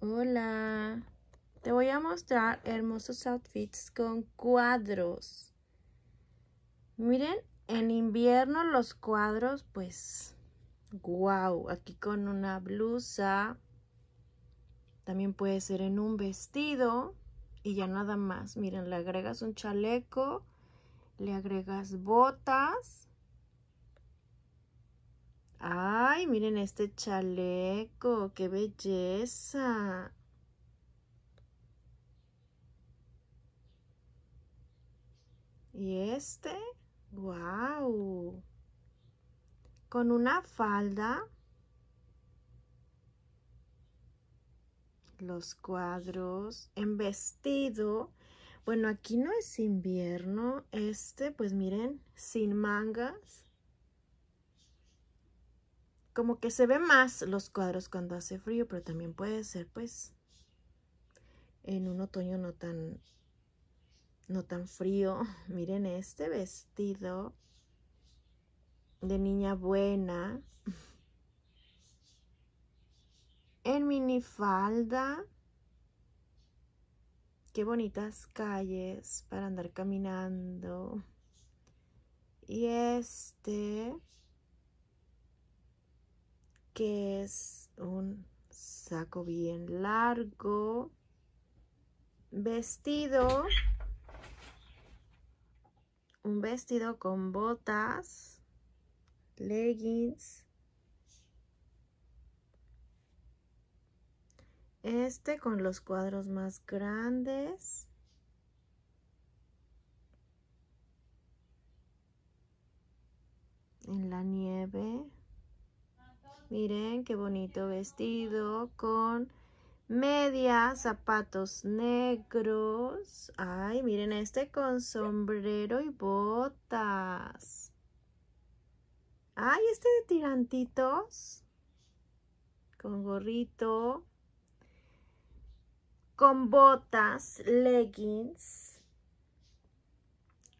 Hola. Te voy a mostrar hermosos outfits con cuadros. Miren, en invierno los cuadros, pues, wow. Aquí con una blusa. También puede ser en un vestido. Y ya nada más. Miren, le agregas un chaleco. Le agregas botas Ay, miren este chaleco, qué belleza. Y este, ¡Guau! Con una falda. Los cuadros en vestido. Bueno, aquí no es invierno. Este, pues miren, sin mangas como que se ven más los cuadros cuando hace frío, pero también puede ser pues en un otoño no tan no tan frío. Miren este vestido de niña buena en minifalda. Qué bonitas calles para andar caminando. Y este que es un saco bien largo, vestido, un vestido con botas, leggings, este con los cuadros más grandes, en la nieve. Miren qué bonito vestido con medias, zapatos negros. Ay, miren este con sombrero y botas. Ay, este de tirantitos. Con gorrito. Con botas, leggings.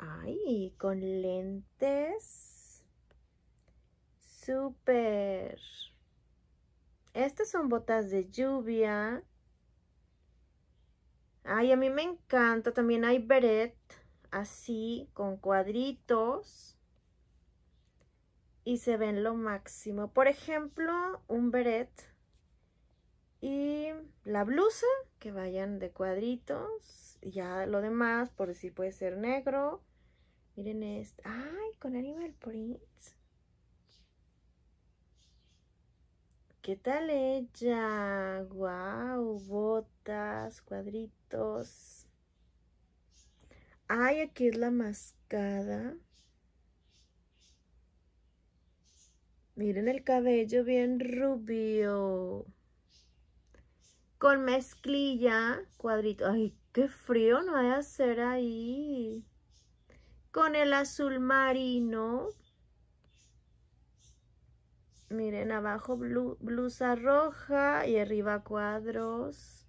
Ay, con lentes. Súper. Estas son botas de lluvia. Ay, a mí me encanta. También hay beret así con cuadritos. Y se ven lo máximo. Por ejemplo, un beret y la blusa que vayan de cuadritos. Ya lo demás, por si puede ser negro. Miren esto. Ay, con Animal prints! ¿Qué tal ella? Guau, Botas, cuadritos. Ay, aquí es la mascada. Miren el cabello bien rubio. Con mezclilla, cuadrito. Ay, qué frío no hay hacer ahí. Con el azul marino. Miren, abajo blusa roja y arriba cuadros.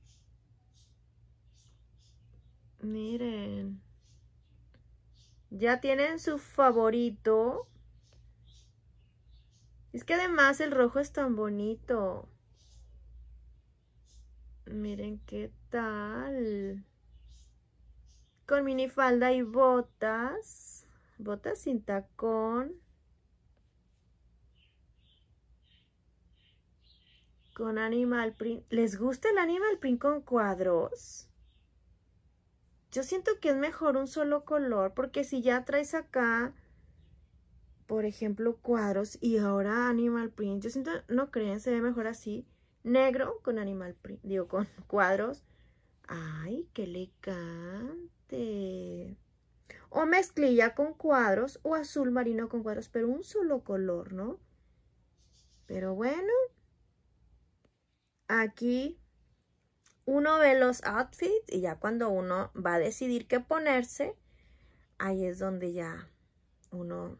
Miren. Ya tienen su favorito. Es que además el rojo es tan bonito. Miren qué tal. Con minifalda y botas. Botas sin tacón. con Animal Print. ¿Les gusta el Animal Print con cuadros? Yo siento que es mejor un solo color porque si ya traes acá, por ejemplo, cuadros y ahora Animal Print, yo siento, no creen, se ve mejor así. Negro con Animal Print, digo, con cuadros. ¡Ay, qué elegante! O mezclilla con cuadros o azul marino con cuadros, pero un solo color, ¿no? Pero bueno, aquí uno ve los outfits y ya cuando uno va a decidir qué ponerse, ahí es donde ya uno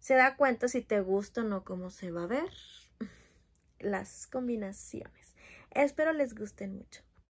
se da cuenta si te gusta o no cómo se va a ver las combinaciones. Espero les gusten mucho.